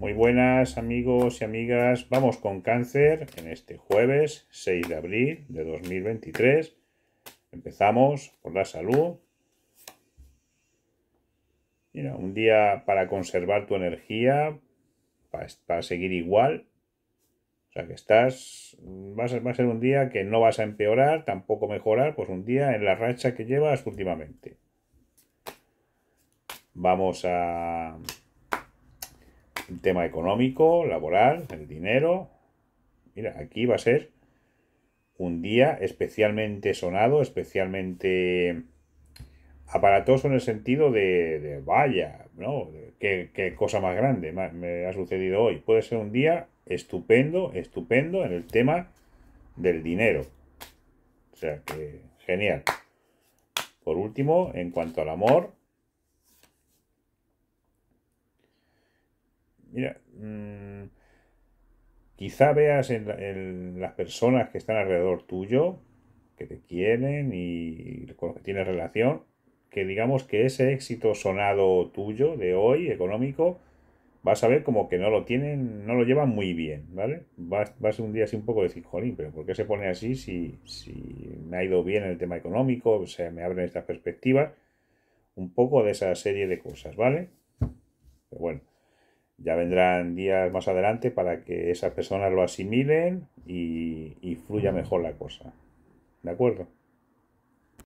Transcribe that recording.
Muy buenas amigos y amigas, vamos con cáncer en este jueves 6 de abril de 2023. Empezamos por la salud. Mira, un día para conservar tu energía, para, seguir igual. O sea que estás, va a ser un día que no vas a empeorar, tampoco mejorar, pues un día en la racha que llevas últimamente. Vamos a tema económico, laboral, el dinero. Mira, aquí va a ser un día especialmente sonado, especialmente aparatoso en el sentido de, vaya, ¿no? ¿Qué, ¿Qué, cosa más grande me ha sucedido hoy. Puede ser un día estupendo, estupendo en el tema del dinero. O sea que, genial. Por último, en cuanto al amor, mira, mm, quizá veas en, las personas que están alrededor tuyo, que te quieren y con los que tienes relación, que digamos que ese éxito sonado tuyo de hoy, económico, vas a ver como que no lo tienen, no lo llevan muy bien, ¿vale? Vas, vas un día así un poco de decir, jolín, pero ¿por qué se pone así si, me ha ido bien en el tema económico? O sea, me abren estas perspectivas, un poco de esa serie de cosas, ¿vale? Pero bueno. Ya vendrán días más adelante para que esas personas lo asimilen y, y fluya mejor la cosa. ¿De acuerdo?